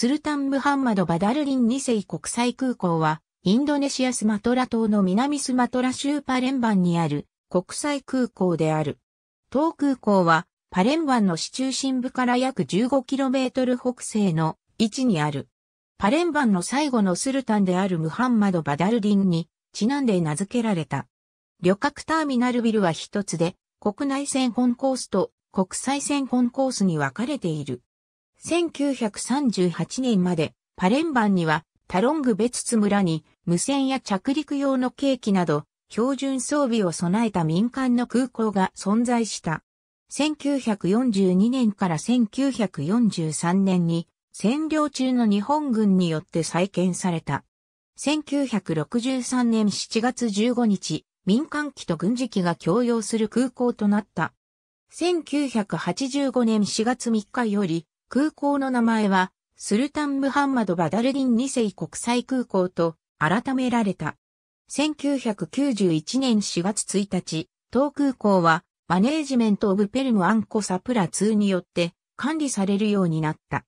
スルタン・ムハンマド・バダルリン2世国際空港は、インドネシアスマトラ島の南スマトラ州パレンバンにある国際空港である。当空港は、パレンバンの市中心部から約 15km 北西の位置にある。パレンバンの最後のスルタンであるムハンマド・バダルディンにちなんで名付けられた。旅客ターミナルビルは一つで、国内線本コースと国際線本コースに分かれている。1938年までパレンバンにはタロング別津村に無線や着陸用の計器など標準装備を備えた民間の空港が存在した。1942年から1943年に占領中の日本軍によって再建された。1963年7月15日、民間機と軍事機が共用する空港となった。1985年4月3日より空港の名前は、スルタン・ムハンマド・バダルディン2世国際空港と改められた。1991年4月1日、当空港は、マネージメント・オブ・ペルム・アンコ・サプラ2によって管理されるようになった。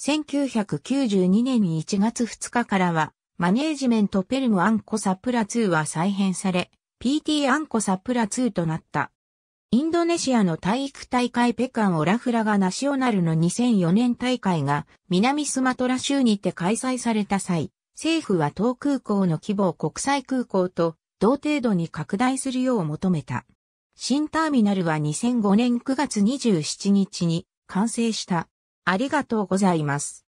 1992年1月2日からは、マネージメント・ペルム・アンコ・サプラ2は再編され、PT アンコ・サプラ2となった。インドネシアの体育大会ペカンオラフラガナショナルの2004年大会が南スマトラ州にて開催された際、政府は当空港の規模を国際空港と同程度に拡大するよう求めた。新ターミナルは2005年9月27日に完成した。ありがとうございます。